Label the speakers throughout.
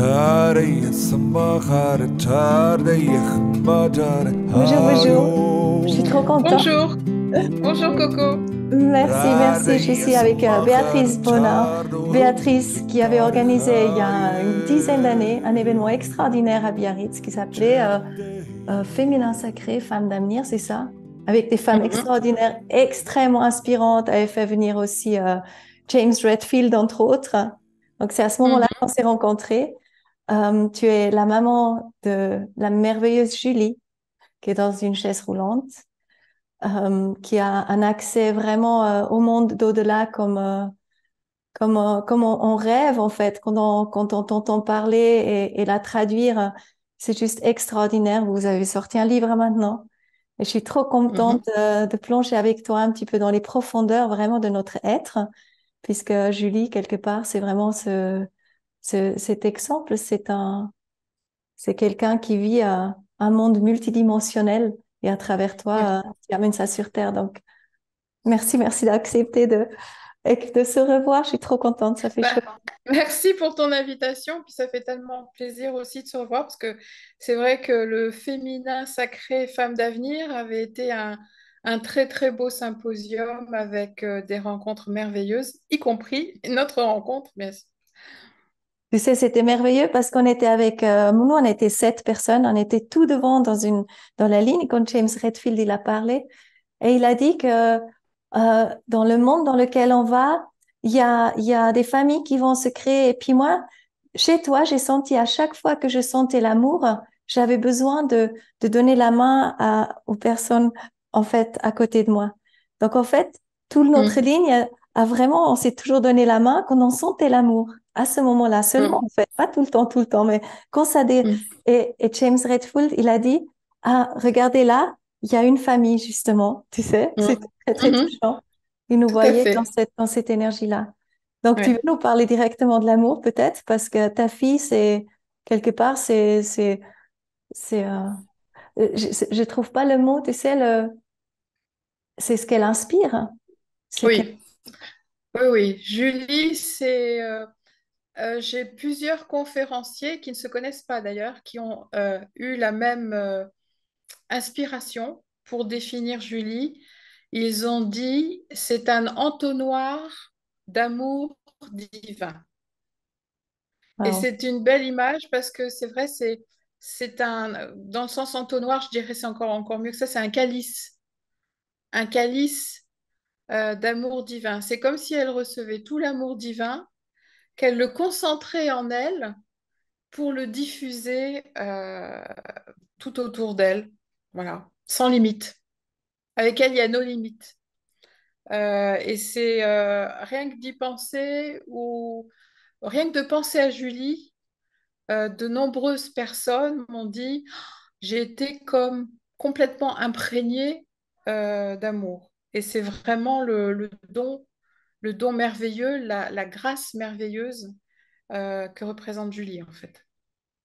Speaker 1: Bonjour, bonjour. Je suis trop contente. Bonjour. Bonjour, Coco. Merci, merci. Je suis ici avec euh, Béatrice Bonin. Béatrice qui avait organisé il y a une dizaine d'années un événement extraordinaire à Biarritz qui s'appelait euh, euh, Féminin sacré, Femme d'avenir, c'est ça Avec des femmes extraordinaires, extrêmement inspirantes. Elle fait venir aussi James Redfield, entre autres. Donc c'est à ce moment-là mhm. qu'on s'est rencontrés. Euh, tu es la maman de la merveilleuse Julie, qui est dans une chaise roulante, euh, qui a un accès vraiment euh, au monde d'au-delà comme, comme, comme on, rêve, en fait, quand on, quand on t'entend parler et, la traduire. C'est juste extraordinaire. Vous avez sorti un livre maintenant. Et je suis trop mm-hmm. contente de, de plonger avec toi un petit peu dans les profondeurs vraiment de notre être, puisque Julie, quelque part, c'est vraiment ce, cet exemple, c'est un, c'est quelqu'un qui vit un, un, monde multidimensionnel et à travers toi, tu euh, amène ça sur Terre. Donc, merci, merci d'accepter de, de se revoir. Je suis trop contente, ça fait bah,
Speaker 2: Merci pour ton invitation, puis ça fait tellement plaisir aussi de se revoir parce que c'est vrai que le féminin sacré femme d'avenir avait été un, très très beau symposium avec euh, des rencontres merveilleuses, y compris notre rencontre, merci.
Speaker 1: Tu sais, c'était merveilleux parce qu'on était avec, euh, nous, on était sept personnes, on était tout devant dans une, dans la ligne quand James Redfield, il a parlé. Et il a dit que euh, dans le monde dans lequel on va, il y a, il y a des familles qui vont se créer. Et puis moi, chez toi, j'ai senti à chaque fois que je sentais l'amour, j'avais besoin de, de donner la main à, aux personnes, en fait, à côté de moi. Donc, en fait, toute mm-hmm. notre ligne a, a vraiment, on s'est toujours donné la main quand on sentait l'amour à ce moment-là seulement, mm. fait, pas tout le temps, tout le temps, mais quand ça dé... Mm. Et, et, James Redfield, il a dit, ah, regardez là, il y a une famille justement, tu sais, mm. c'est très, mm-hmm. touchant. Il nous voyait dans cette, dans cette énergie-là. Donc, tu veux nous parler directement de l'amour, peut-être, parce que ta fille, c'est quelque part, c'est, c'est, c'est, euh, euh, je, ne trouve pas le mot, tu sais, le, c'est ce qu'elle inspire.
Speaker 2: Oui. oui. Oui, Julie, c'est euh, euh, j'ai plusieurs conférenciers qui ne se connaissent pas d'ailleurs, qui ont euh, eu la même euh, inspiration pour définir Julie. Ils ont dit c'est un entonnoir d'amour divin. Et c'est une belle image parce que c'est vrai, c'est, un, dans le sens entonnoir, je dirais c'est encore, encore mieux que ça, c'est un calice. Un calice d'amour divin. C'est comme si elle recevait tout l'amour divin qu'elle le concentrait en elle pour le diffuser euh, tout autour d'elle, voilà, sans limite. Avec elle, il y a nos limites. Euh, et c'est euh, rien que d'y penser ou rien que de penser à Julie, de nombreuses personnes m'ont dit j'ai été comme complètement imprégnée d'amour. Et c'est vraiment le don le don merveilleux, la, grâce merveilleuse euh, que représente Julie, en fait.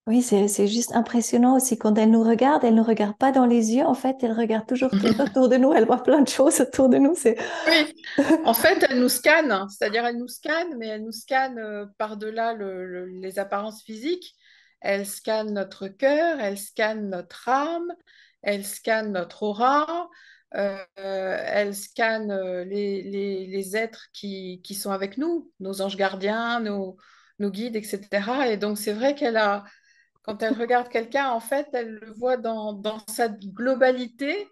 Speaker 1: Oui, c'est juste impressionnant aussi quand elle nous regarde, elle ne regarde pas dans les yeux, en fait, elle regarde toujours tout autour de nous, elle voit plein de choses autour de nous. Oui, en fait, elle nous scanne,
Speaker 2: c'est-à-dire elle nous scanne, mais elle nous scanne euh, par-delà les apparences physiques. Elle scanne notre cœur, elle scanne notre âme, elle scanne notre aura, euh, elle scanne euh, les, les, êtres qui, qui, sont avec nous, nos anges gardiens, nos, nos guides, etc. Et donc, c'est vrai qu'elle a, quand elle regarde quelqu'un, en fait, elle le voit dans, dans sa globalité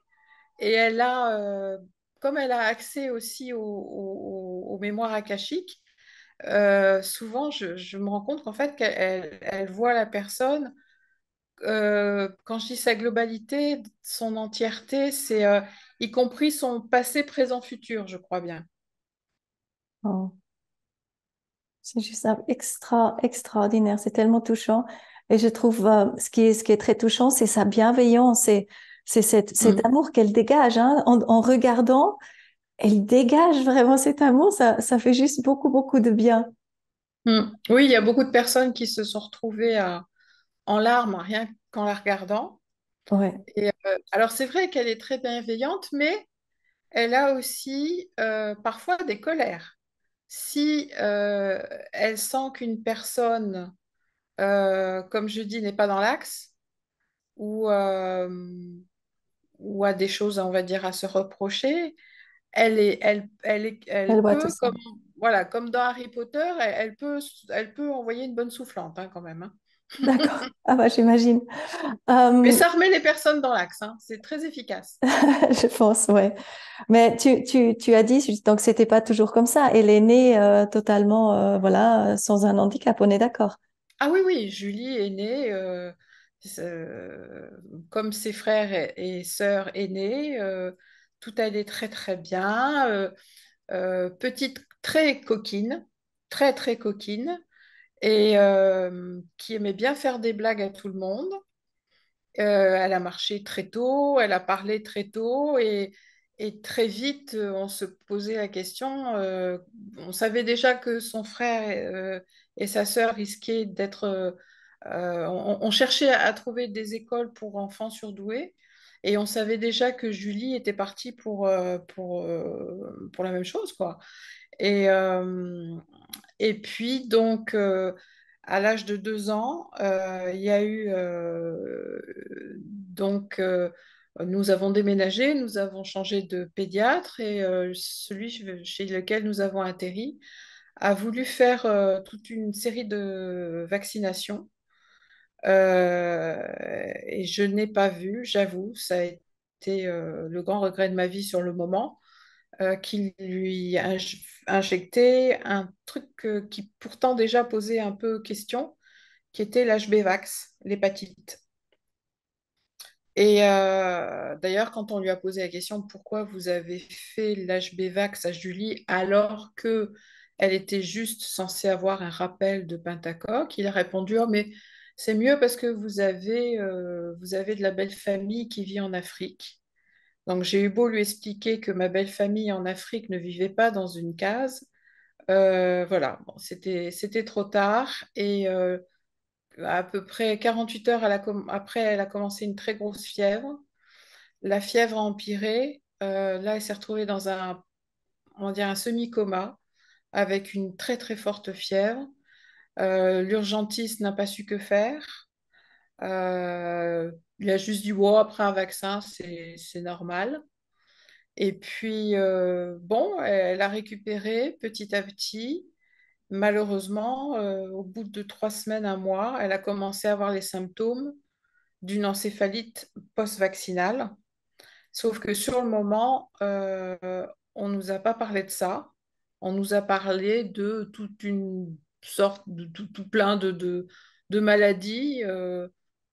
Speaker 2: et elle a, euh, comme elle a accès aussi aux, mémoires akashiques, souvent, je, me rends compte qu'en fait, elle voit la personne euh, quand je dis sa globalité, son entièreté, c'est euh, y compris son passé, présent, futur, je crois bien.
Speaker 1: Oh. C'est juste extra, extraordinaire, c'est tellement touchant. Et je trouve euh, ce, qui est, ce qui est très touchant, c'est sa bienveillance, c'est cet, mm. amour qu'elle dégage. Hein. en, regardant, elle dégage vraiment cet amour, ça, ça fait juste
Speaker 2: beaucoup, beaucoup de bien. Mm. Oui, il y a beaucoup de personnes qui se sont retrouvées à, en larmes rien qu'en la regardant. Ouais. Et, euh, alors c'est vrai qu'elle est très bienveillante, mais elle a aussi euh, parfois des colères. Si euh, elle sent qu'une personne, comme je dis, n'est pas dans l'axe ou, ou a des choses, on va dire, à se reprocher, elle est, elle, elle, est, elle, peut, comme, voilà, comme dans Harry Potter, elle, peut, elle peut envoyer une bonne soufflante hein, quand même. Hein. D'accord.
Speaker 1: Ah bah j'imagine. Euh, Mais ça
Speaker 2: remet les personnes dans l'axe. Hein. C'est très efficace.
Speaker 1: je pense, ouais. Mais tu, tu, tu as dit donc c'était pas toujours comme ça. Elle est née euh, totalement euh, voilà sans un handicap. On est d'accord.
Speaker 2: Ah oui oui, Julie est née comme ses frères et, et sœurs aînés. tout allait très très bien. petite très coquine, très très coquine et euh, qui aimait bien faire des blagues à tout le monde. Euh, elle a marché très tôt, elle a parlé très tôt et, très vite, euh, on se posait la question. on savait déjà que son frère et, sa sœur risquaient d'être... On, cherchait à, à, trouver des écoles pour enfants surdoués et on savait déjà que Julie était partie pour, pour, pour la même chose. quoi. Et, euh, et puis, donc, euh, à l'âge de deux ans, euh, il y a eu. donc, nous avons déménagé, nous avons changé de pédiatre et celui chez lequel nous avons atterri a voulu faire toute une série de vaccinations. et je n'ai pas vu, j'avoue, ça a été le grand regret de ma vie sur le moment. Euh, qui lui injectait un truc euh, qui pourtant déjà posait un peu question, qui était l'HBVAX, l'hépatite. Et euh, d'ailleurs, quand on lui a posé la question pourquoi vous avez fait l'HBVAX à Julie alors que elle était juste censée avoir un rappel de Pentacoque, il a répondu oh, mais c'est mieux parce que vous avez, vous avez de la belle famille qui vit en Afrique. Donc j'ai eu beau lui expliquer que ma belle famille en Afrique ne vivait pas dans une case, euh, voilà, c'était, trop tard et euh, à peu près 48 heures après, elle a commencé une très grosse fièvre. La fièvre a empiré. Euh, là, elle s'est retrouvée dans un, on un semi-coma avec une très très forte fièvre. L'urgentiste n'a pas su que faire. Euh, il a juste dit, bois après un vaccin, c'est normal. Et puis, euh, bon, elle a récupéré petit à petit. Malheureusement, euh, au bout de trois semaines, un mois, elle a commencé à avoir les symptômes d'une encéphalite post-vaccinale. Sauf que sur le moment, on ne nous a pas parlé de ça. On nous a parlé de toute une sorte, de tout, plein de, maladies.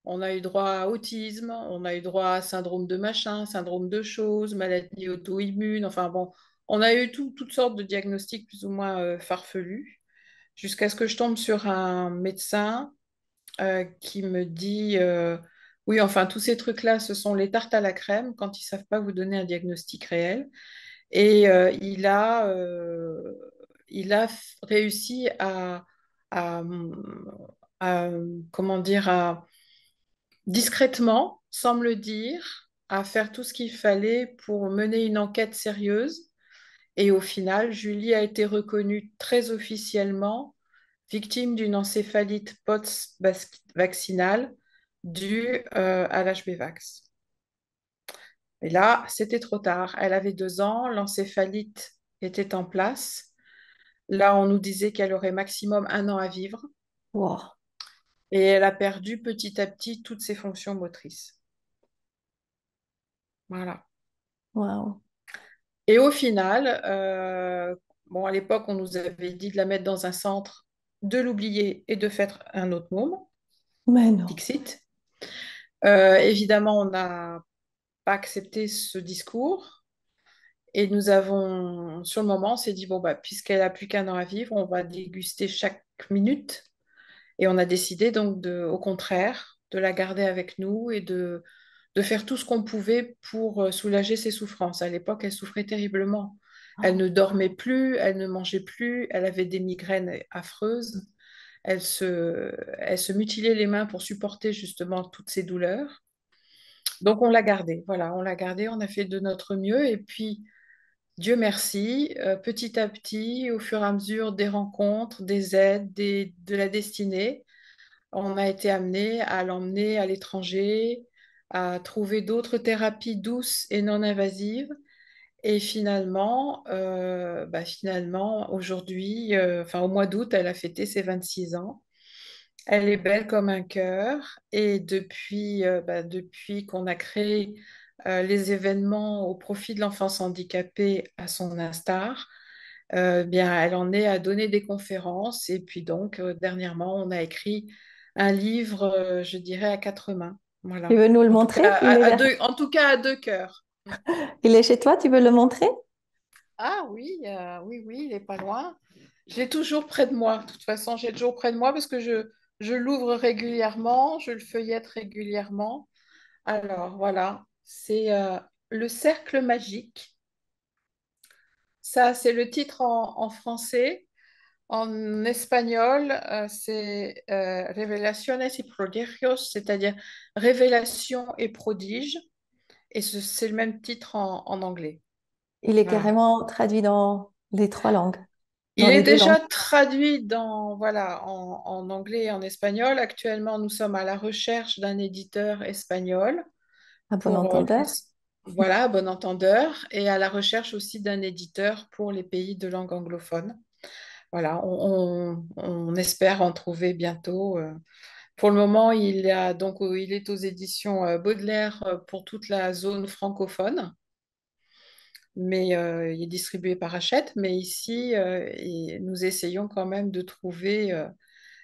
Speaker 2: On a eu droit à autisme, on a eu droit à syndrome de machin, syndrome de choses, maladie auto-immune, enfin bon, on a eu toutes sortes de diagnostics plus ou moins euh, farfelus, jusqu'à ce que je tombe sur un médecin euh, qui me dit euh, oui, enfin, tous ces trucs-là, ce sont les tartes à la crème quand ils ne savent pas vous donner un diagnostic réel. Et il, a, il a réussi à, à, à comment dire, à, discrètement, sans me le dire, à faire tout ce qu'il fallait pour mener une enquête sérieuse. Et au final, Julie a été reconnue très officiellement victime d'une encéphalite post-vaccinale due euh, à l'HBVAX. Et là, c'était trop tard. Elle avait deux ans, l'encéphalite était en place. Là, on nous disait qu'elle aurait maximum un an à vivre. Wow et elle a perdu petit à petit toutes ses fonctions motrices. Voilà. Et au final, euh, bon, à l'époque, on nous avait dit de la mettre dans un centre, de l'oublier et de faire un autre môme. Mais non. Dixit. Euh, évidemment, on n'a pas accepté ce discours. Et nous avons, sur le moment, on s'est dit, bon, bah, puisqu'elle n'a plus qu'un an à vivre, on va déguster chaque minute et on a décidé donc, au contraire, de la garder avec nous et de, faire tout ce qu'on pouvait pour euh, soulager ses souffrances. À l'époque, elle souffrait terriblement. Ah. Elle ne dormait plus, elle ne mangeait plus, elle avait des migraines affreuses. Elle se, elle se mutilait les mains pour supporter justement toutes ces douleurs. Donc on l'a gardée, voilà, on l'a gardée, on a fait de notre mieux. Et puis Dieu merci, euh, petit à petit, au fur et à mesure des rencontres, des aides, de la destinée, on a été amené à l'emmener à l'étranger, à trouver d'autres thérapies douces et non invasives. Et finalement, euh, bah, finalement aujourd'hui, euh, enfin, au mois d'août, elle a fêté ses 26 ans. Elle est belle comme un cœur. Et depuis, bah, depuis qu'on a créé euh, les événements au profit de l'enfance handicapée à son instar, euh, bien, elle en est à donner des conférences. Et puis donc, euh, dernièrement, on a écrit un livre, je dirais, à quatre mains. Voilà. Tu veux nous le montrer En tout cas, à deux cœurs.
Speaker 1: Il est chez toi, tu veux le montrer
Speaker 2: Ah oui, oui, oui, il est pas loin. j'ai toujours près de moi. De toute façon, j'ai toujours près de moi parce que je, je l'ouvre régulièrement, je le feuillette régulièrement. Alors voilà, c'est euh, Le cercle magique. Ça, c'est le titre en, français. En espagnol, euh, c'est euh, Revelaciones y prodigios, c'est-à-dire Révélations et Prodiges Et c'est le même titre en, anglais. Il est
Speaker 1: carrément traduit dans les trois langues. Il est déjà
Speaker 2: traduit dans, voilà, en, anglais et en espagnol. Actuellement, nous sommes à la recherche d'un éditeur espagnol
Speaker 1: bon entendeur.
Speaker 2: Voilà, à bon entendeur, et à la recherche aussi d'un éditeur pour les pays de langue anglophone. Voilà, on, espère en trouver bientôt. Euh. Pour le moment, il, est aux éditions euh, Baudelaire euh, pour toute la zone francophone mais il est distribué par Hachette. Mais ici, nous essayons quand même de trouver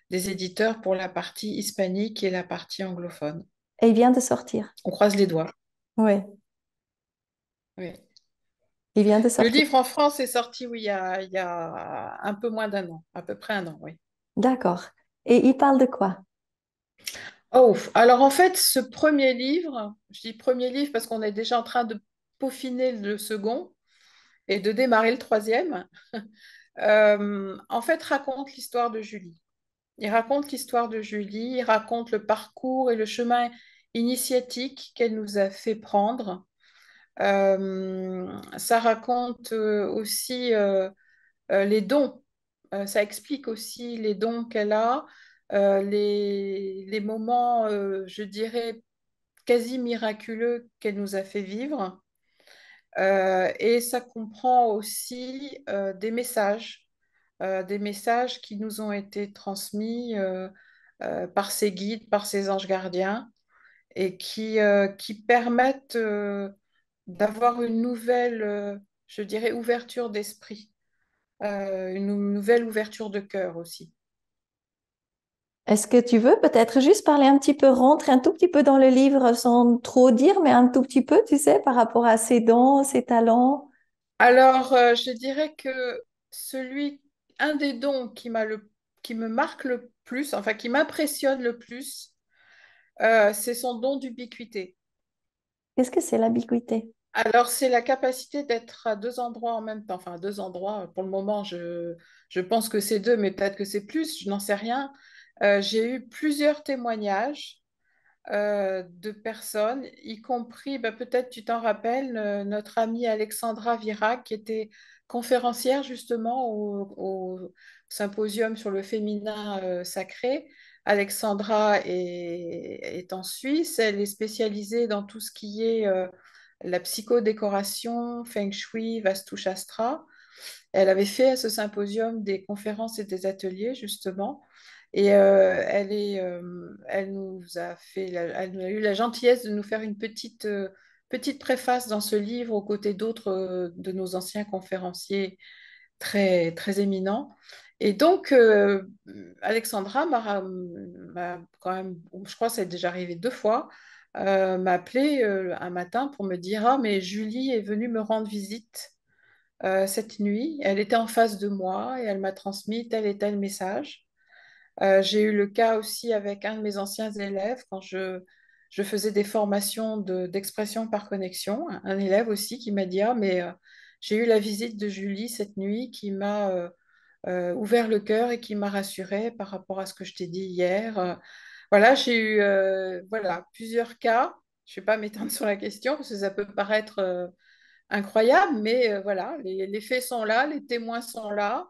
Speaker 2: des éditeurs pour la partie hispanique et la partie anglophone.
Speaker 1: Et il vient de sortir. On croise les doigts. Oui. Oui. Il vient de sortir. Le livre
Speaker 2: en France est sorti, oui, il y a, un peu moins d'un an, à peu près un an, oui.
Speaker 1: D'accord. Et il parle de quoi
Speaker 2: Oh, alors en fait, ce premier livre, je dis premier livre parce qu'on est déjà en train de peaufiner le second et de démarrer le troisième, euh, en fait, raconte l'histoire de Julie. Il raconte l'histoire de Julie, il raconte le parcours et le chemin initiatique qu'elle nous a fait prendre. Euh, ça raconte euh, aussi euh, les dons, ça explique aussi les dons qu'elle a, les, moments, je dirais, quasi miraculeux qu'elle nous a fait vivre. et ça comprend aussi des messages euh, des messages qui nous ont été transmis euh, euh, par ces guides, par ces anges gardiens, et qui, qui permettent d'avoir une nouvelle, je dirais, ouverture d'esprit, une nouvelle ouverture de cœur aussi.
Speaker 1: Est-ce que tu veux peut-être juste parler un petit peu, rentrer un tout petit peu dans le livre sans trop dire, mais un tout petit peu, tu sais, par rapport à ses dons, ses talents
Speaker 2: Alors, je dirais que celui un des dons qui, qui me marque le plus, enfin qui m'impressionne le plus, euh, c'est son don d'ubiquité.
Speaker 1: Qu'est-ce que c'est l'ubiquité
Speaker 2: alors, c'est la capacité d'être à deux endroits en même temps. Enfin, à deux endroits, pour le moment, je, pense que c'est deux, mais peut-être que c'est plus, je n'en sais rien. Euh, j'ai eu plusieurs témoignages euh, de personnes, y compris, bah, peut-être tu t'en rappelles, notre amie Alexandra Virac, qui était conférencière justement au, symposium sur le féminin euh, sacré. Alexandra est, en Suisse, elle est spécialisée dans tout ce qui est euh, la psychodécoration, feng shui, vastu shastra. Elle avait fait à ce symposium des conférences et des ateliers justement. Et euh, elle, est, elle, nous a fait elle a eu la gentillesse de nous faire une petite petite préface dans ce livre aux côtés d'autres euh, de nos anciens conférenciers très, très éminents. Et donc, euh, Alexandra m'a quand même, je crois que c'est déjà arrivé deux fois, euh, m'a appelé un matin pour me dire Ah, mais Julie est venue me rendre visite cette nuit. Elle était en face de moi et elle m'a transmis tel et tel message. J'ai eu le cas aussi avec un de mes anciens élèves quand je je faisais des formations d'expression par connexion. Un élève aussi qui m'a dit ah, mais euh, j'ai eu la visite de Julie cette nuit qui m'a euh, euh, ouvert le cœur et qui m'a rassuré par rapport à ce que je t'ai dit hier. voilà, j'ai eu voilà, plusieurs cas. Je ne vais pas m'étendre sur la question parce que ça peut paraître incroyable, mais voilà, les, faits sont là, les témoins sont là.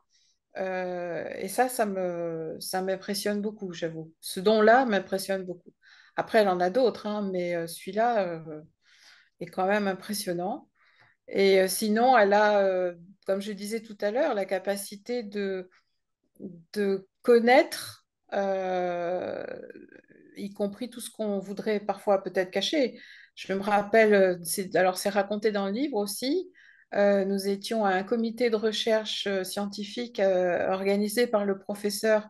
Speaker 2: et ça, ça m'impressionne ça beaucoup, j'avoue. Ce don-là m'impressionne beaucoup. Après, elle en a d'autres, hein, mais euh, celui-là euh, est quand même impressionnant. Et euh, sinon, elle a, comme je disais tout à l'heure, la capacité de, de connaître, y compris tout ce qu'on voudrait parfois peut-être cacher. Je me rappelle, alors c'est raconté dans le livre aussi, nous étions à un comité de recherche scientifique organisé par le professeur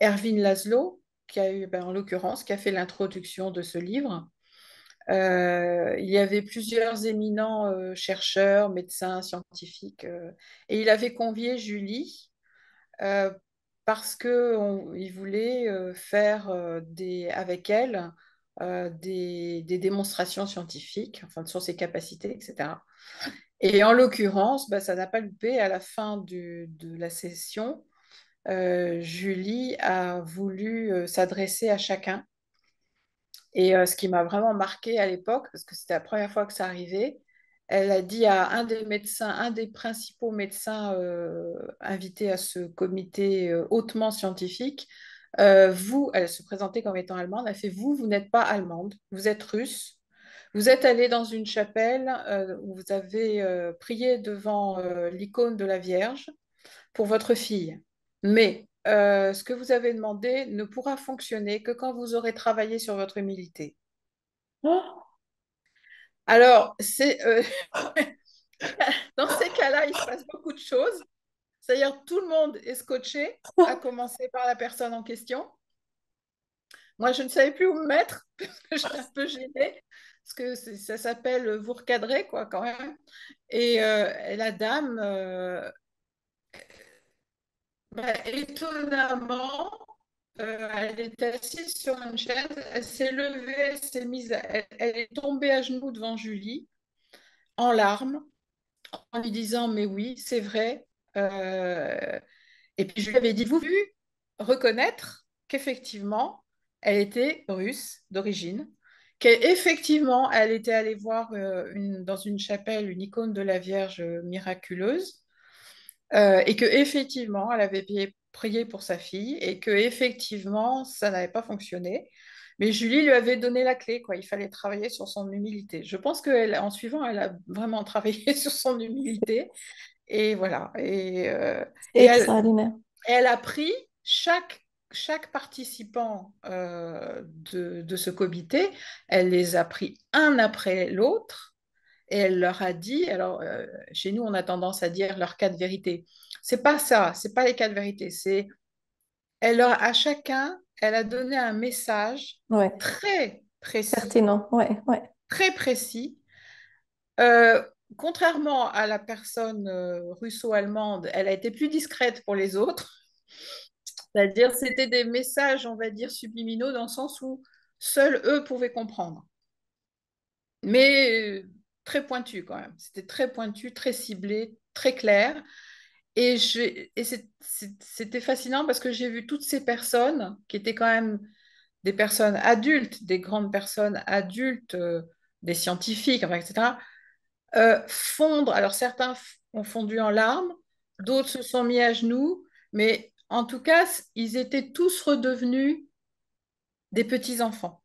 Speaker 2: Erwin Laszlo, qui a eu, ben, en l'occurrence, qui a fait l'introduction de ce livre. Euh, il y avait plusieurs éminents euh, chercheurs, médecins, scientifiques, euh, et il avait convié Julie parce qu'il voulait faire des, avec elle des, démonstrations scientifiques, enfin sur ses capacités, etc. Et en l'occurrence, ben, ça n'a pas loupé. À la fin de la session, euh, Julie a voulu euh, s'adresser à chacun. Et euh, ce qui m'a vraiment marqué à l'époque, parce que c'était la première fois que ça arrivait, elle a dit à un des médecins, un des principaux médecins invités à ce comité hautement scientifique, vous, elle se présentait comme étant allemande, elle fait vous, vous n'êtes pas allemande, vous êtes russe, vous êtes allée dans une chapelle où vous avez prié devant l'icône de la Vierge pour votre fille. Mais euh, ce que vous avez demandé ne pourra fonctionner que quand vous aurez travaillé sur votre humilité. Oh Alors, c'est, euh, dans ces cas-là, il se passe beaucoup de choses. C'est-à-dire, tout le monde est scotché, à commencer par la personne en question. Moi, je ne savais plus où me mettre, parce que j'étais un peu gênée, parce que ça s'appelle vous recadrer, quoi, quand même. Et, euh, et la dame bah, étonnamment, euh, elle est assise sur une chaise, elle s'est levée, elle s'est mise, elle, est tombée à genoux devant Julie, en larmes, en lui disant Mais oui, c'est vrai. Euh, et puis je lui avais dit Vous vu reconnaître qu'effectivement, elle était russe d'origine, qu'effectivement, elle était allée voir euh, dans une chapelle une icône de la Vierge miraculeuse euh, et que effectivement, elle avait prié pour sa fille et que effectivement, ça n'avait pas fonctionné. Mais Julie lui avait donné la clé, quoi. Il fallait travailler sur son humilité. Je pense en suivant, elle a vraiment travaillé sur son humilité. Et voilà. Et, euh, elle, a pris chaque, participant euh, de, de, ce comité, elle les a pris un après l'autre elle leur a dit, alors euh, chez nous on a tendance à dire leurs quatre vérité. C'est pas ça, c'est pas les de vérité. c'est elle leur, à chacun, elle a donné un message très
Speaker 1: précis. Certainement, ouais,
Speaker 2: Très précis. Euh, contrairement à la personne euh, russo-allemande, elle a été plus discrète pour les autres. C'est-à-dire, c'était des messages, on va dire, subliminaux dans le sens où seuls eux pouvaient comprendre. Mais très pointu quand même. C'était très pointu, très ciblé, très clair. Et, et c'était fascinant parce que j'ai vu toutes ces personnes qui étaient quand même des personnes adultes, des grandes personnes adultes, euh, des scientifiques, etc., euh, fondre. Alors certains ont fondu en larmes, d'autres se sont mis à genoux, mais en tout cas, ils étaient tous redevenus des petits-enfants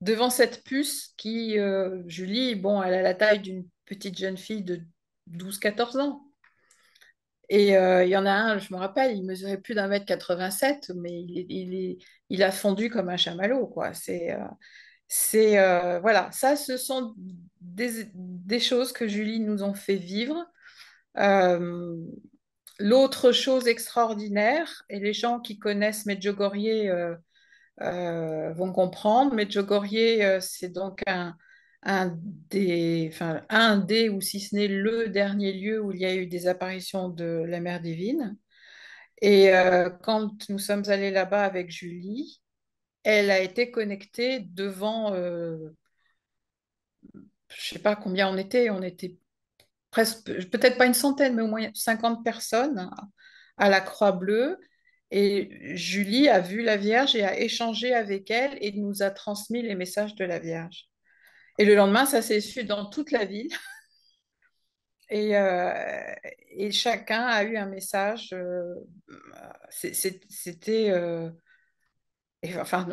Speaker 2: devant cette puce qui, euh, Julie, bon, elle a la taille d'une petite jeune fille de 12-14 ans. Et euh, il y en a un, je me rappelle, il mesurait plus d'un mètre 87, mais il, est, il, a fondu comme un chamallow, quoi. C'est, euh, c'est voilà, ça, ce sont des, des, choses que Julie nous ont fait vivre. L'autre chose extraordinaire, et les gens qui connaissent Medjugorje euh, vont comprendre. Mais Jogorier, euh, c'est donc un, des, enfin, un des, ou si ce n'est le dernier lieu où il y a eu des apparitions de la Mère Divine. Et euh, quand nous sommes allés là-bas avec Julie, elle a été connectée devant, je ne sais pas combien on était, on était presque, peut-être pas une centaine, mais au moins 50 personnes à la Croix Bleue. Et Julie a vu la Vierge et a échangé avec elle et nous a transmis les messages de la Vierge. Et le lendemain, ça s'est su dans toute la ville. Et, euh, et chacun a eu un message. Euh, c'était. Euh, enfin,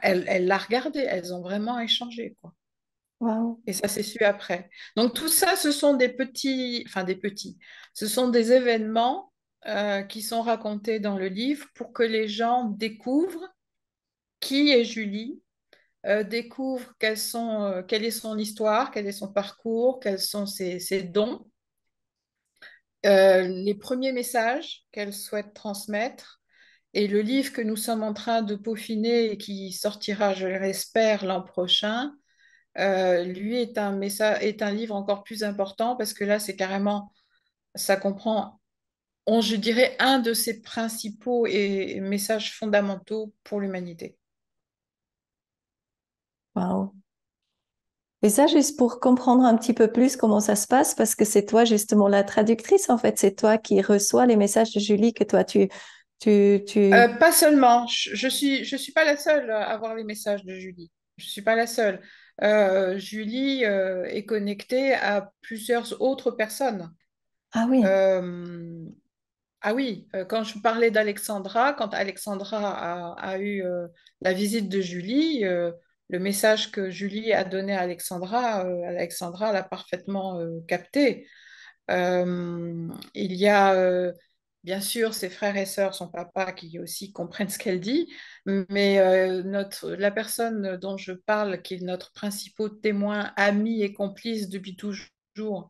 Speaker 2: elle, l'a regardé. Elles ont vraiment échangé, quoi. Et ça s'est su après. Donc tout ça, ce sont des petits, enfin des petits, ce sont des événements euh, qui sont racontées dans le livre pour que les gens découvrent qui est Julie, euh, découvrent sont, euh, quelle est son histoire, quel est son parcours, quels sont ses, ses dons, les premiers messages qu'elle souhaite transmettre. Et le livre que nous sommes en train de peaufiner et qui sortira, je l'espère, l'an prochain, lui est un, message, est un livre encore plus important parce que là, c'est carrément, ça comprend je dirais, un de ses principaux et messages fondamentaux pour l'humanité.
Speaker 1: Wow. Et ça, juste pour comprendre un petit peu plus comment ça se passe, parce que c'est toi justement la traductrice, en fait, c'est toi qui reçois les messages de Julie que toi tu... tu, tu... Euh, pas
Speaker 2: seulement, je ne suis, je suis pas la seule à avoir les messages de Julie. Je ne suis pas la seule. Euh, Julie euh, est connectée à plusieurs autres personnes. Ah oui. Ah oui, euh, quand je parlais d'Alexandra, quand Alexandra a, eu euh, la visite de Julie, euh, le message que Julie a donné à Alexandra, Alexandra l'a parfaitement capté. il y a bien sûr ses frères et sœurs, son papa, qui aussi comprennent ce qu'elle dit, mais notre, la personne dont je parle, qui est notre principal témoin, ami et complice depuis toujours,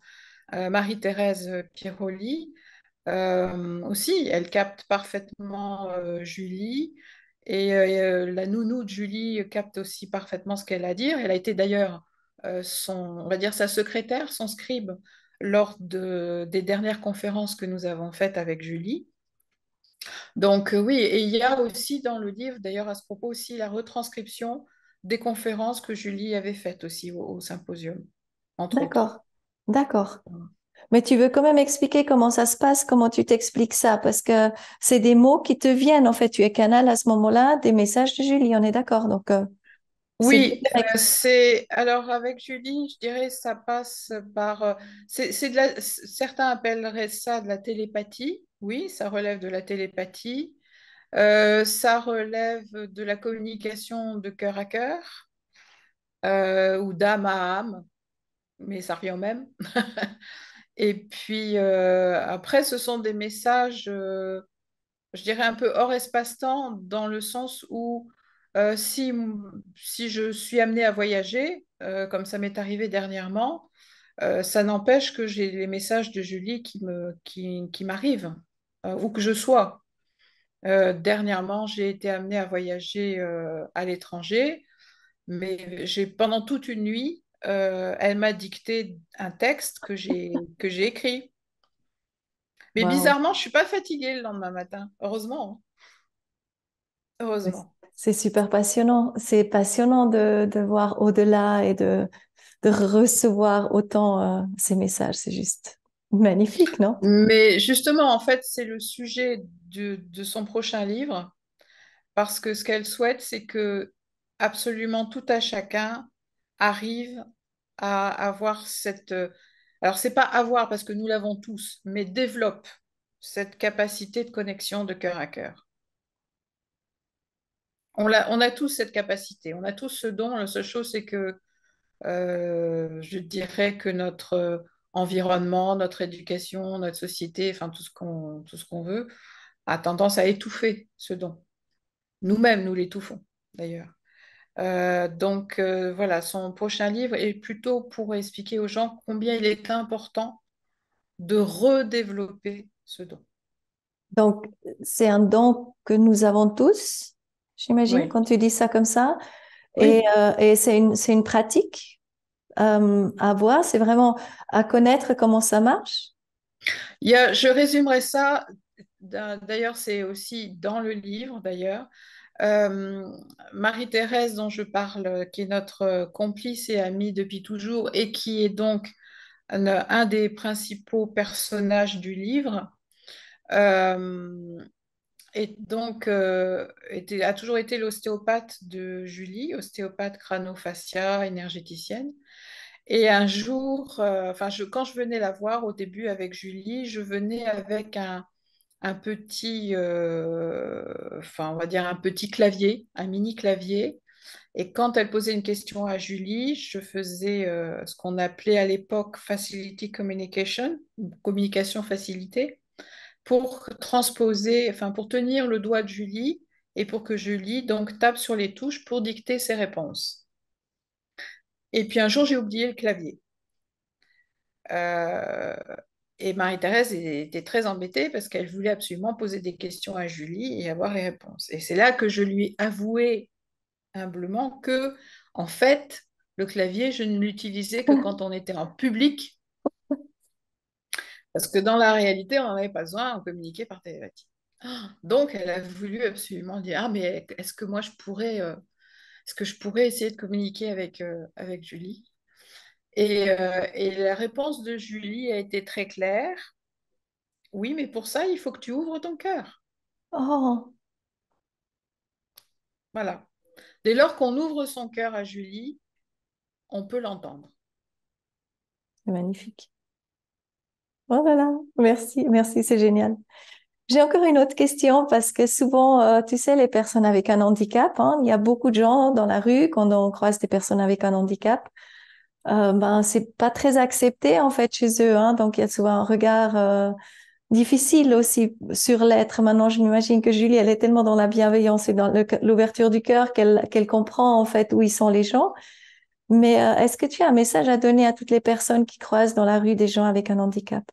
Speaker 2: Marie-Thérèse Pieroli euh, aussi, elle capte parfaitement euh, Julie. Et euh, euh, la nounou de Julie capte aussi parfaitement ce qu'elle a à dire. Elle a été d'ailleurs son, on va dire sa secrétaire, son scribe lors de, des dernières conférences que nous avons faites avec Julie. Donc oui, et il y a aussi dans le livre, d'ailleurs à ce propos aussi, la retranscription des conférences que Julie avait faites aussi au, au symposium.
Speaker 1: D'accord, d'accord. Mais tu veux quand même expliquer comment ça se passe, comment tu t'expliques ça, parce que c'est des mots qui te viennent. En fait, tu es canal à ce moment-là des messages de Julie, on est d'accord. Donc, euh, oui,
Speaker 2: euh, c'est alors avec Julie, je dirais ça passe par euh, c'est certains appelleraient ça de la télépathie. Oui, ça relève de la télépathie. ça relève de la communication de cœur à cœur ou d'âme à âme, mais ça revient au même. Et puis euh, après, ce sont des messages, euh, je dirais, un peu hors espace-temps, dans le sens où euh, si, si je suis amenée à voyager, comme ça m'est arrivé dernièrement, ça n'empêche que j'ai les messages de Julie qui m'arrivent, qui, qui où que je sois. dernièrement, j'ai été amenée à voyager à l'étranger, mais j'ai pendant toute une nuit, euh, elle m'a dicté un texte que j'ai que j'ai écrit. Mais bizarrement, je suis pas fatiguée le lendemain matin. Heureusement. Hein. Heureusement. C'est super passionnant.
Speaker 1: C'est passionnant de, voir au-delà et de, de, recevoir autant euh, ces messages. C'est juste magnifique, non Mais
Speaker 2: justement, en fait, c'est le sujet de, de son prochain livre. Parce que ce qu'elle souhaite, c'est que absolument tout à chacun arrive à avoir cette... Euh, alors, c'est pas avoir parce que nous l'avons tous, mais développe cette capacité de connexion de cœur à cœur. On a, on a tous cette capacité, on a tous ce don. La seule chose, c'est que euh, je dirais que notre euh, environnement, notre éducation, notre société, enfin tout ce qu'on veut, a tendance à étouffer ce don. Nous-mêmes, nous l'étouffons, d'ailleurs. Euh, donc euh, voilà, son prochain livre est plutôt pour expliquer aux gens combien il est important de redévelopper ce don.
Speaker 1: Donc c'est un don que nous avons tous, j'imagine, quand tu dis ça comme ça. Euh, et, c'est une, une, pratique à voir, c'est vraiment à connaître comment ça marche.
Speaker 2: Il je résumerai ça, d'ailleurs c'est aussi dans le livre d'ailleurs. Euh, Marie-Thérèse, dont je parle, euh, qui est notre euh, complice et amie depuis toujours et qui est donc un, des principaux personnages du livre, et donc a toujours été l'ostéopathe de Julie, ostéopathe cranofacia, énergéticienne. Et un jour, enfin, quand je venais la voir au début avec Julie, je venais avec un, un petit, euh, enfin, on va dire un petit clavier, un mini clavier. Et quand elle posait une question à Julie, je faisais euh, ce qu'on appelait à l'époque facility communication, communication facilitée, pour transposer, enfin, pour tenir le doigt de Julie et pour que Julie donc tape sur les touches pour dicter ses réponses. Et puis un jour, j'ai oublié le clavier. Euh, et Marie-Thérèse était très embêtée parce qu'elle voulait absolument poser des questions à Julie et avoir les réponses. Et c'est là que je lui avouais humblement que, en fait, le clavier, je ne l'utilisais que quand on était en public. Parce que dans la réalité, on n'avait pas besoin, de communiquer par télépathie. Donc, elle a voulu absolument dire Ah, mais est-ce que moi, je pourrais, euh, ce que je pourrais essayer de communiquer avec, euh, avec Julie euh, et, la réponse de Julie a été très claire. Oui, mais pour ça, il faut que tu ouvres ton cœur. Oh. Voilà. Dès lors qu'on ouvre son cœur à Julie, on peut l'entendre.
Speaker 1: C'est Magnifique. Voilà, oh merci, merci, c'est génial. J'ai encore une autre question parce que souvent, euh, tu sais, les personnes avec un handicap, hein, il y a beaucoup de gens dans la rue quand on croise des personnes avec un handicap euh, ben, c'est pas très accepté en fait chez eux. Hein. donc il y a souvent un regard euh, difficile aussi sur l'être. Maintenant, je m'imagine que Julie, elle est tellement dans la bienveillance et dans l'ouverture du cœur qu'elle comprend en fait où ils sont les gens. Mais euh, est-ce que tu as un message à donner à toutes les personnes qui croisent dans la rue des gens avec un handicap,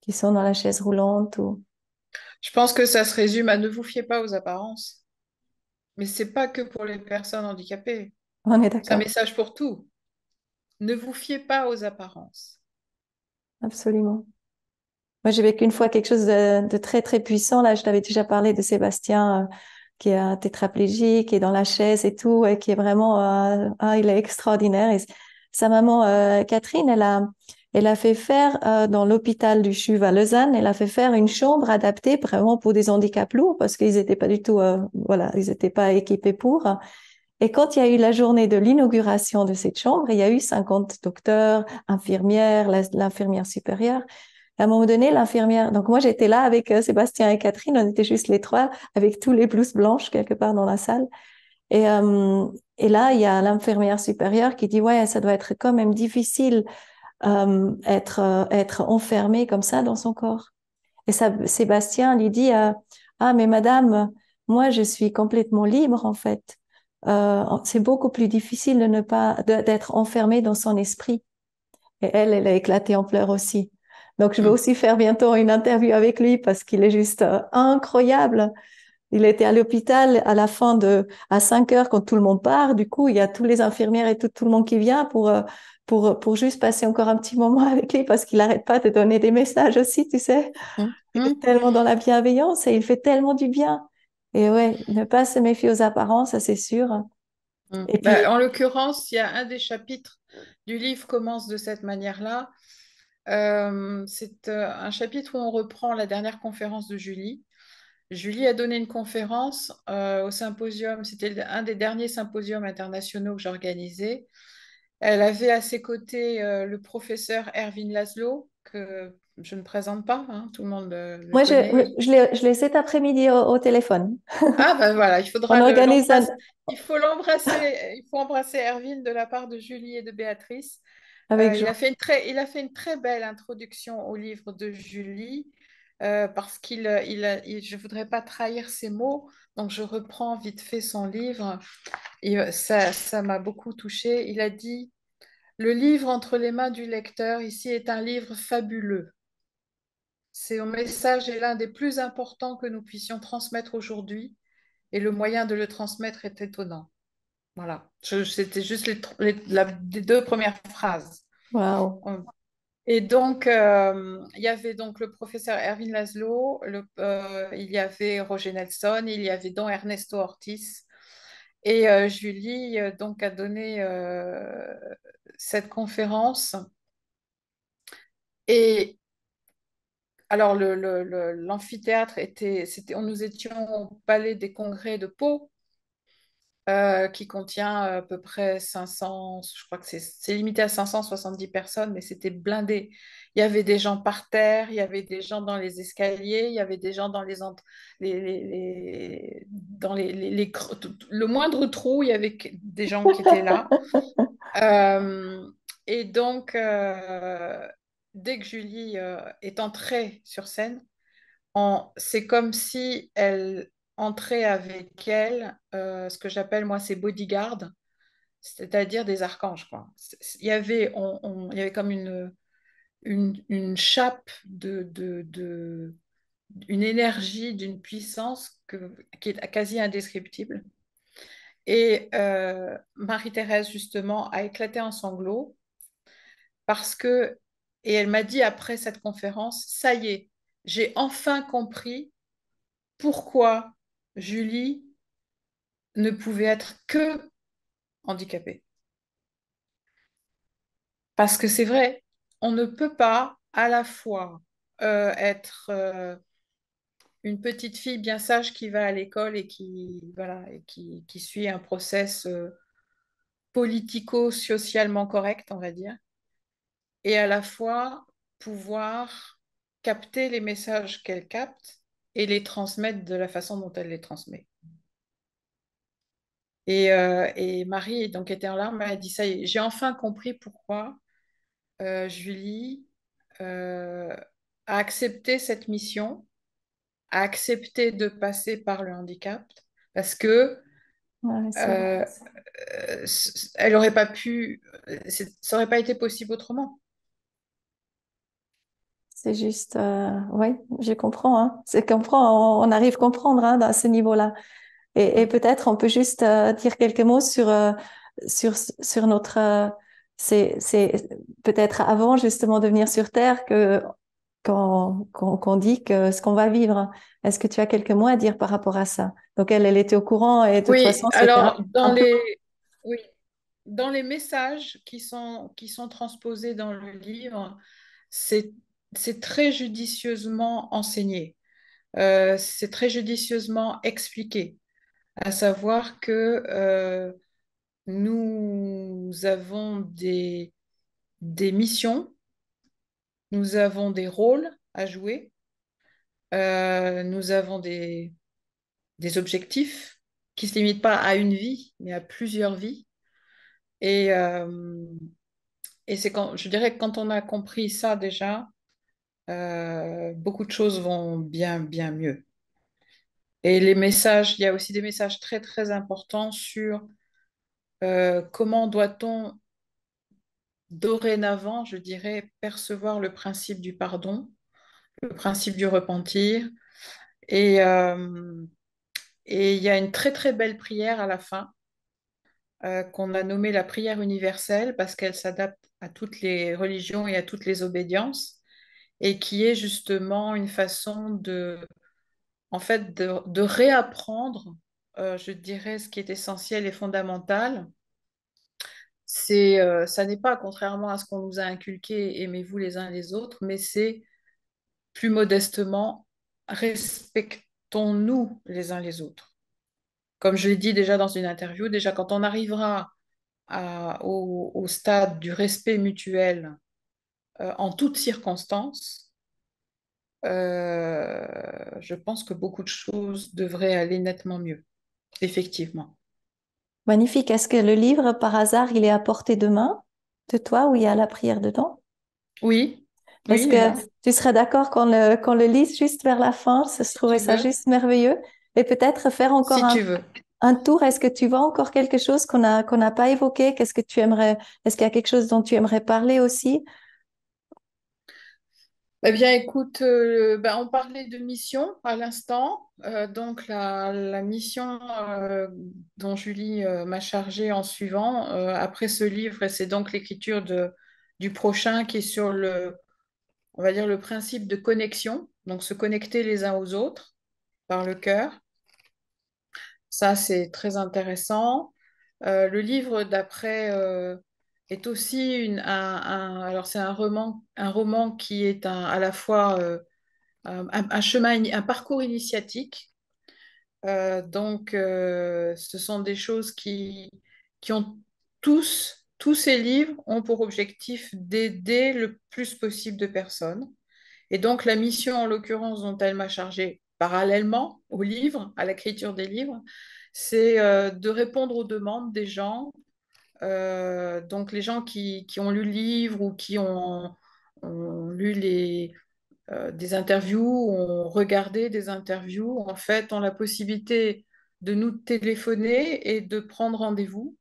Speaker 1: qui sont dans la chaise roulante
Speaker 2: ou Je pense que ça se résume à ne vous fiez pas aux apparences. Mais c'est pas que pour les personnes handicapées d'accord. C'est un message pour tout. Ne vous fiez pas aux apparences.
Speaker 1: Absolument. Moi, j'ai vécu une fois quelque chose de, très, très puissant. Là, je t'avais déjà parlé de Sébastien, euh, qui est un tétraplégique, qui est dans la chaise et tout, et qui est vraiment, euh, ah, il est extraordinaire. sa maman, euh, Catherine, elle a, elle a fait faire dans l'hôpital du CHUV à Lausanne, elle a fait faire une chambre adaptée vraiment pour des handicaps lourds parce qu'ils n'étaient pas du tout, voilà, ils n'étaient pas équipés pour. Et quand il y a eu la journée de l'inauguration de cette chambre, il y a eu 50 docteurs, infirmières, l'infirmière supérieure. À un moment donné, l'infirmière, donc moi j'étais là avec euh, Sébastien et Catherine, on était juste les trois, avec tous les blouses blanches quelque part dans la salle. Et, euh, et là, il y a l'infirmière supérieure qui dit, ouais, ça doit être quand même difficile euh, être, euh, être enfermé comme ça dans son corps. Et ça, Sébastien lui dit, ah mais madame, moi je suis complètement libre en fait. Euh, c'est beaucoup plus difficile de ne pas d'être enfermé dans son esprit. Et elle, elle a éclaté en pleurs aussi. Donc, je vais mm. aussi faire bientôt une interview avec lui parce qu'il est juste euh, incroyable. Il était à l'hôpital à la fin de à 5 heures quand tout le monde part. Du coup, il y a tous les infirmières et tout, tout le monde qui vient pour euh, pour pour juste passer encore un petit moment avec lui parce qu'il n'arrête pas de donner des messages aussi, tu sais. Mm. Il mm. est tellement dans la bienveillance et il fait tellement du bien. Et ouais, ne pas se méfier aux apparences, ça c'est sûr. Mmh. Et bah, En
Speaker 2: l'occurrence, il y a un des chapitres du livre commence de cette manière-là. Euh, c'est euh, un chapitre où on reprend la dernière conférence de Julie. Julie a donné une conférence euh, au symposium, c'était un des derniers symposiums internationaux que j'organisais. Elle avait à ses côtés le professeur Erwin Laszlo, que je ne présente pas, hein, tout le monde Moi, je,
Speaker 1: je l'ai cet après-midi au, téléphone. Ah
Speaker 2: ben voilà, il faudra On Il faut l'embrasser, il faut embrasser Erwin de la part de Julie et de Béatrice. Avec euh, il, a fait une très, il a fait une très belle introduction au livre de Julie. Euh, parce qu'il, je ne voudrais pas trahir ses mots, donc je reprends vite fait son livre, euh, ça, ça m'a beaucoup touchée. Il a dit, Le livre entre les mains du lecteur ici est un livre fabuleux, c'est « un message est l'un des plus importants que nous puissions transmettre aujourd'hui et le moyen de le transmettre est étonnant. Voilà, c'était juste les, les, deux premières phrases. Wow. Et donc, euh, il y avait donc le professeur Erwin Laszlo, le, euh, il y avait Roger Nelson, il y avait donc Ernesto Ortiz. Et euh, Julie donc a donné cette conférence. Et alors, l'amphithéâtre était, on nous étions au Palais des Congrès de Pau, euh, qui contient euh, à peu près 500, je crois que c'est limité à 570 personnes, mais c'était blindé. Il y avait des gens par terre, il y avait des gens dans les escaliers, il y avait des gens dans les, les, dans les, le moindre trou, il y avait des gens qui étaient là. Euh, et donc, dès que Julie euh, est entrée sur scène, c'est comme si elle entrait avec elle euh, ce que j'appelle moi ses bodyguards, c'est-à-dire des archanges. Il, y avait, comme une, une, chape de, de, une énergie, d'une puissance qui est quasi indescriptible. Et euh, Marie-Thérèse, justement, a éclaté en sanglots parce que et elle m'a dit après cette conférence, ça y est, j'ai enfin compris pourquoi Julie ne pouvait être que handicapée. Parce que c'est vrai, on ne peut pas à la fois euh, être euh, une petite fille bien sage qui va à l'école et qui voilà qui, suit un process euh, politico-socialement correct, on va dire, et à la fois pouvoir capter les messages qu'elle capte et les transmettre de la façon dont elle les transmet. Et, euh, et Marie donc était en larmes, elle a dit ça j'ai enfin compris pourquoi euh, Julie euh, a accepté cette mission, a accepté de passer par le handicap, parce que euh, elle n'aurait pas pu, ça n'aurait pas été possible autrement.
Speaker 1: C'est juste, euh, oui, je comprends. Hein. C'est on, arrive à comprendre à hein, ce niveau-là. Et, peut-être on peut juste euh, dire quelques mots sur euh, sur sur notre. c'est c'est peut-être avant justement de venir sur Terre que qu'on dit que ce qu'on va vivre. Est-ce que tu as quelques mots à dire par rapport à ça Donc elle, elle était au courant et de toute façon. alors dans les
Speaker 2: oui, dans les messages qui sont qui sont transposés dans le livre, c'est c'est très judicieusement enseigné, euh, c'est très judicieusement expliqué, à savoir que euh, nous avons des, missions, nous avons des rôles à jouer, euh, nous avons des, objectifs qui ne se limitent pas à une vie, mais à plusieurs vies. Et, c'est quand, je dirais que quand on a compris ça déjà, euh, beaucoup de choses vont bien, bien mieux. Et les messages, il y a aussi des messages très, très importants sur euh, comment doit-on dorénavant, je dirais, percevoir le principe du pardon, le principe du repentir. Et, euh, et il y a une très, très belle prière à la fin. qu'on a nommée la prière universelle parce qu'elle s'adapte à toutes les religions et à toutes les obédiences et qui est justement une façon de, en fait, de, réapprendre, euh, je dirais, ce qui est essentiel et fondamental. C'est, euh, ça n'est pas, contrairement à ce qu'on nous a inculqué, aimez-vous les uns les autres, mais c'est plus modestement, respectons-nous les uns les autres. Comme je l'ai dit déjà dans une interview, déjà quand on arrivera au, stade du respect mutuel euh, en toutes circonstances. Euh, je pense que beaucoup de choses devraient aller nettement mieux, effectivement.
Speaker 1: Magnifique. Est-ce que le livre, par hasard, il est à portée de main de toi où il y a la prière dedans
Speaker 2: Oui. Est-ce que
Speaker 1: tu serais d'accord qu'on le, le lise juste vers la fin Je trouvais ça juste merveilleux. Et peut-être faire encore un, tu veux. un, tour. Est-ce que tu vois encore quelque chose qu'on n'a qu'on pas évoqué Qu'est-ce que tu aimerais Est-ce qu'il y a quelque chose dont tu aimerais parler
Speaker 2: aussi eh bien, écoute, euh, ben, on parlait de mission à l'instant. Euh, donc, la, mission euh, dont Julie m'a chargée en suivant, après ce livre, c'est donc l'écriture du prochain qui est sur le, on va dire, le principe de connexion, donc se connecter les uns aux autres par le cœur. Ça, c'est très intéressant. le livre d'après est aussi une, un, alors c'est un roman, un roman qui est un, à la fois euh, un, chemin, un parcours initiatique. Euh, donc, euh, ce sont des choses qui, qui ont tous, tous ces livres ont pour objectif d'aider le plus possible de personnes. Et donc, la mission, en l'occurrence, dont elle m'a chargée parallèlement aux livres, à l'écriture des livres, c'est de répondre aux demandes des gens euh, donc les gens qui, qui, ont lu le livre ou qui ont, lu les, euh, des interviews, ont regardé des interviews, en fait, ont la possibilité de nous téléphoner et de prendre rendez-vous.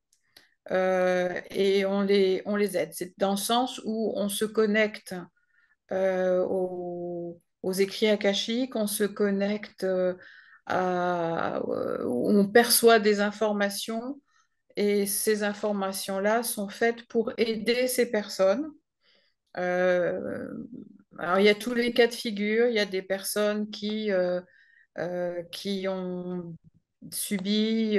Speaker 2: Euh, et on les, on les aide. C'est dans le sens où on se connecte aux, écrits akashiques, on se connecte à, on perçoit des informations et ces informations-là sont faites pour aider ces personnes. Euh, alors, il y a tous les cas de figure. Il y a des personnes qui, euh, euh, qui ont subi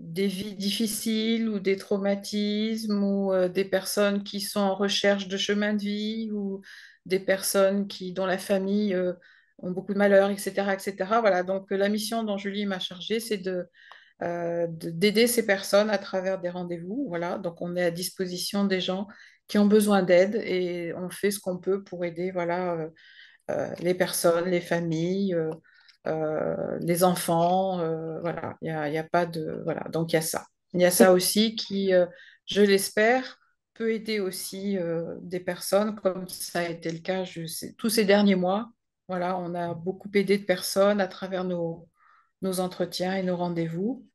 Speaker 2: des vies difficiles ou des traumatismes ou des personnes qui sont en recherche de chemin de vie ou des personnes qui, dont la famille ont beaucoup de malheurs, etc., etc. Voilà, donc la mission dont Julie m'a chargée, c'est de euh, d'aider ces personnes à travers des rendez-vous. Voilà, donc on est à disposition des gens qui ont besoin d'aide et on fait ce qu'on peut pour aider voilà, euh, euh, les personnes, les familles, les enfants. voilà, il n'y a, y a, pas de. Voilà, donc il y a ça. Il y a ça aussi qui, je l'espère, peut aider aussi des personnes, comme ça a été le cas je sais, tous ces derniers mois. Voilà, on a beaucoup aidé de personnes à travers nos, nos entretiens et nos rendez-vous.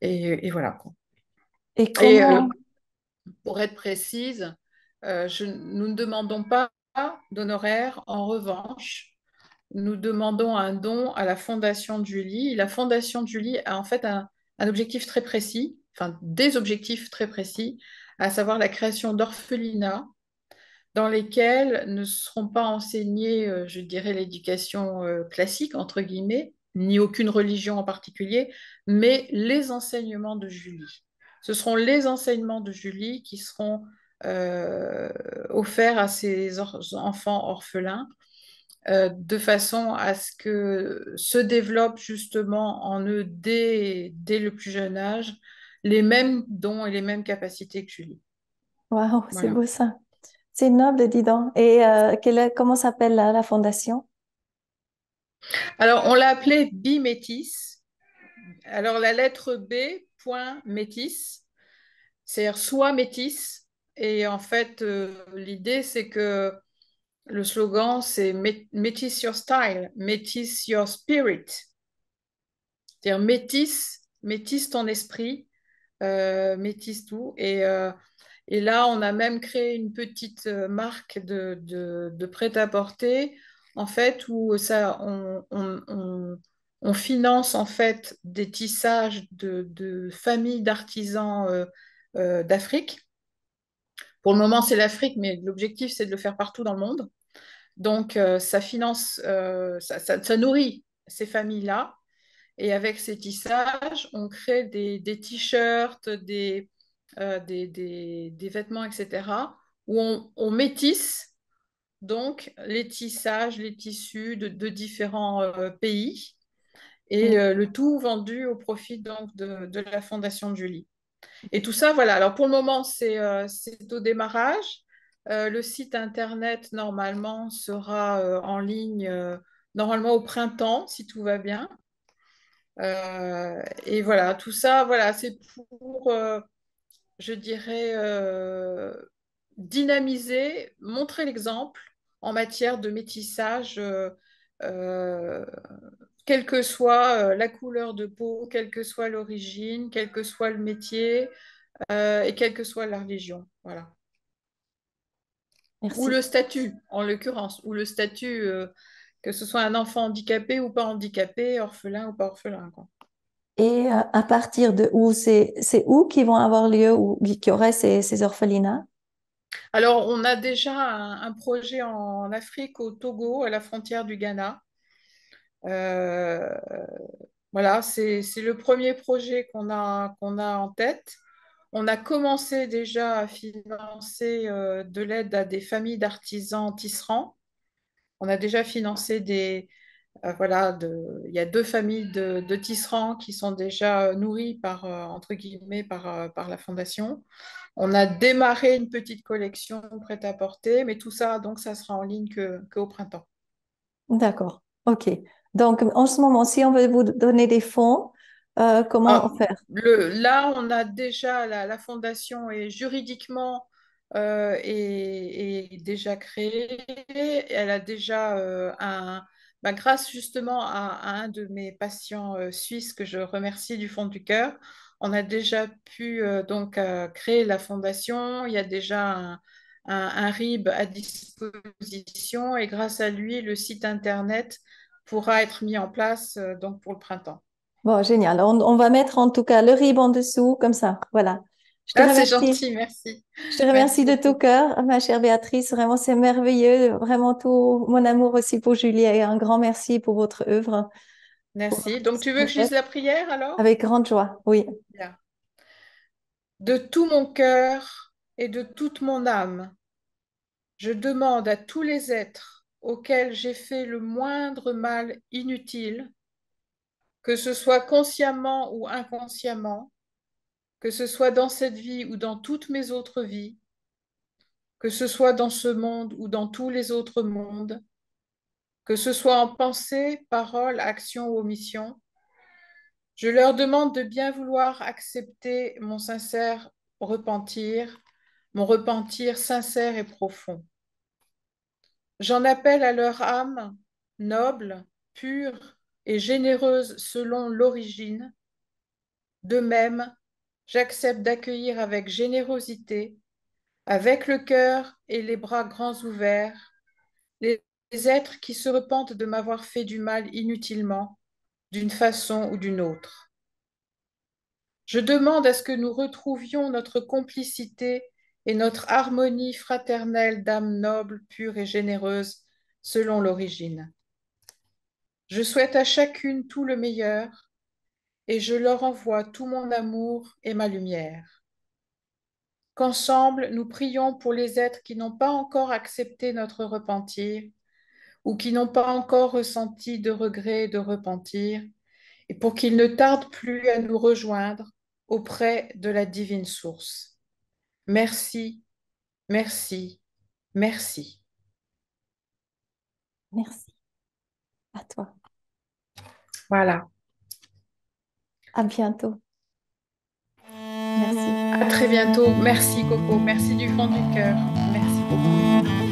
Speaker 2: Et, voilà. Et, euh, comment... pour être précise, euh, je, nous ne demandons pas d'honoraires. En revanche, nous demandons un don à la Fondation Julie. La Fondation Julie a en fait un, un objectif très précis, enfin des objectifs très précis, à savoir la création d'orphelinats dans lesquels ne seront pas enseignées, euh, je dirais, l'éducation classique, entre guillemets, ni aucune religion en particulier, mais les enseignements de Julie. Ce seront les enseignements de Julie qui seront euh, offerts à ces enfants orphelins euh, de façon à ce que se développent justement en eux dès, le plus jeune âge les mêmes dons et les mêmes capacités que Julie.
Speaker 1: Waouh, c'est beau ça. C'est noble, dis donc. Et euh, comment s'appelle la, fondation
Speaker 2: alors, on l'a appelé Métis. Alors, la lettre B, point métis, c'est-à-dire soit métis. Et en fait, euh, l'idée, c'est que le slogan, c'est Métis your style, métis your spirit. C'est-à-dire métis, métis ton esprit, euh, métis tout. Euh, et, là, on a même créé une petite marque de prêt-à-porter fait, où on, finance en fait des tissages de, familles d'artisans euh, euh, d'Afrique. Pour le moment, c'est l'Afrique, mais l'objectif, c'est de le faire partout dans le monde. Donc, euh, ça finance, ça, nourrit ces familles-là. Et avec ces tissages, on crée des, t-shirts, des, des, vêtements, etc., où on métisse donc les tissages, les tissus de, différents euh, pays, et mm. euh, le tout vendu au profit donc de, la Fondation Julie. Et tout ça, voilà. Alors pour le moment, c'est euh, au démarrage. le site internet normalement sera en ligne normalement au printemps, si tout va bien. et voilà, tout ça, voilà, c'est pour, je dirais dynamiser, montrer l'exemple en matière de métissage, euh, euh, quelle que soit euh, la couleur de peau, quelle que soit l'origine, quel que soit le métier et quelle que soit la religion. Voilà. Ou le statut, en l'occurrence, ou le statut, que ce soit un enfant handicapé ou pas handicapé, orphelin ou pas orphelin. Quoi.
Speaker 1: Et à partir de où C'est où qui vont avoir lieu, ou qui auraient ces orphelinats
Speaker 2: alors, on a déjà un, projet en Afrique, au Togo, à la frontière du Ghana. Euh, voilà, c'est le premier projet qu'on a, en tête. On a commencé déjà à financer euh, de l'aide à des familles d'artisans tisserands. On a déjà financé des. Euh, voilà, il y a deux familles de, de tisserands qui sont déjà nourries par, entre guillemets, par la fondation. On a démarré une petite collection prête à porter, mais tout ça, donc, ça sera en ligne qu'au printemps.
Speaker 1: D'accord, ok. Donc, en ce moment, si on veut vous donner des fonds, euh, comment ah, faire
Speaker 2: le, Là, on a déjà, la, fondation est juridiquement euh, déjà créée. Elle a déjà euh, un, bah, grâce justement à, un de mes patients suisses que je remercie du fond du cœur, on a déjà pu euh, donc euh, créer la fondation. Il y a déjà un, RIB à disposition et grâce à lui, le site internet pourra être mis en place euh, donc pour le printemps.
Speaker 1: Bon, génial. On, va mettre en tout cas le RIB en dessous, comme ça. Voilà. Je ah, c'est gentil, merci. Je te remercie de tout cœur, ma chère Béatrice. Vraiment, c'est merveilleux. Vraiment, tout mon amour aussi pour Julie et un grand merci
Speaker 2: pour votre œuvre. Merci. Donc, tu veux que je dise la prière alors Avec grande joie, oui. De tout mon cœur et de toute mon âme, je demande à tous les êtres auxquels j'ai fait le moindre mal inutile, que ce soit consciemment ou inconsciemment, que ce soit dans cette vie ou dans toutes mes autres vies, que ce soit dans ce monde ou dans tous les autres mondes, que ce soit en pensée, parole, action ou omission. Je leur demande de bien vouloir accepter mon sincère repentir, mon repentir sincère et profond. J'en appelle à leur âme noble, pure et généreuse selon l'origine. De même, j'accepte d'accueillir avec générosité, avec le cœur et les bras grands ouverts, les les êtres qui se repentent de m'avoir fait du mal inutilement, d'une façon ou d'une autre. Je demande à ce que nous retrouvions notre complicité et notre harmonie fraternelle d'âme noble, pure et généreuse, selon l'origine. Je souhaite à chacune tout le meilleur et je leur envoie tout mon amour et ma lumière. Qu'ensemble, nous prions pour les êtres qui n'ont pas encore accepté notre repentir ou qui n'ont pas encore ressenti de regret et de repentir, et pour qu'ils ne tardent plus à nous rejoindre auprès de la divine source. Merci, merci, merci. Merci. À toi. Voilà. À bientôt. Merci. À très bientôt. Merci Coco. Merci du fond du cœur. Merci beaucoup.